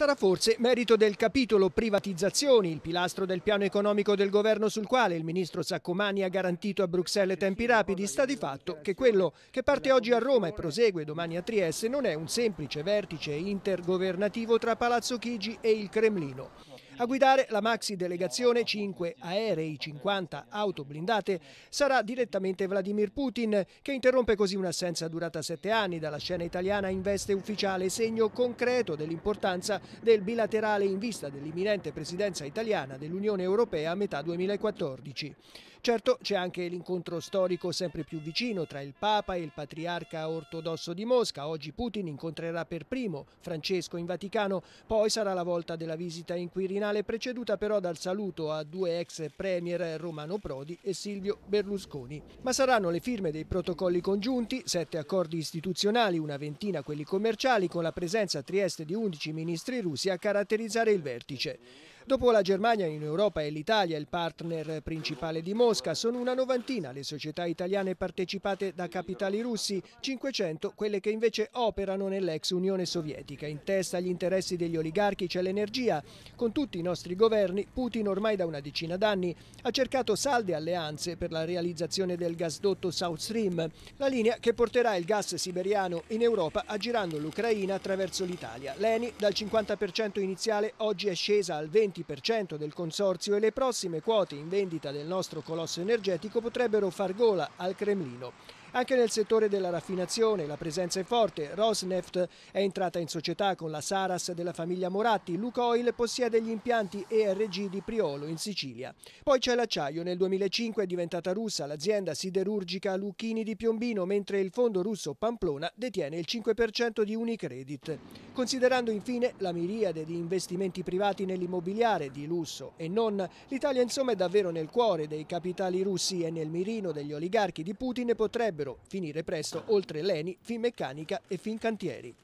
Sarà forse merito del capitolo privatizzazioni, il pilastro del piano economico del governo sul quale il ministro Saccomani ha garantito a Bruxelles tempi rapidi, sta di fatto che quello che parte oggi a Roma e prosegue domani a Trieste non è un semplice vertice intergovernativo tra Palazzo Chigi e il Cremlino. A guidare la maxi delegazione 5 aerei, 50 auto blindate sarà direttamente Vladimir Putin che interrompe così un'assenza durata sette anni dalla scena italiana in veste ufficiale, segno concreto dell'importanza del bilaterale in vista dell'imminente presidenza italiana dell'Unione Europea a metà 2014. Certo c'è anche l'incontro storico sempre più vicino tra il Papa e il patriarca ortodosso di Mosca. Oggi Putin incontrerà per primo Francesco in Vaticano, poi sarà la volta della visita in Quirinale preceduta però dal saluto a due ex premier Romano Prodi e Silvio Berlusconi. Ma saranno le firme dei protocolli congiunti, sette accordi istituzionali, una ventina quelli commerciali con la presenza a Trieste di 11 ministri russi a caratterizzare il vertice. Dopo la Germania in Europa e l'Italia, il partner principale di Mosca, sono una novantina le società italiane partecipate da capitali russi, 500 quelle che invece operano nell'ex Unione Sovietica. In testa agli interessi degli oligarchi c'è l'energia. Con tutti i nostri governi, Putin ormai da una decina d'anni ha cercato salde alleanze per la realizzazione del gasdotto South Stream, la linea che porterà il gas siberiano in Europa aggirando l'Ucraina attraverso l'Italia. L'ENI dal 50% iniziale oggi è scesa al 20% 20% del consorzio e le prossime quote in vendita del nostro colosso energetico potrebbero far gola al Cremlino. Anche nel settore della raffinazione la presenza è forte. Rosneft è entrata in società con la Saras della famiglia Moratti. Lucoil possiede gli impianti ERG di Priolo in Sicilia. Poi c'è l'acciaio. Nel 2005 è diventata russa l'azienda siderurgica Lucchini di Piombino, mentre il fondo russo Pamplona detiene il 5% di Unicredit. Considerando infine la miriade di investimenti privati nell'immobiliare di lusso e non, l'Italia insomma è davvero nel cuore dei capitali russi e nel mirino degli oligarchi di Putin potrebbe dovrebbero finire presto oltre Leni, Finmeccanica e Fincantieri.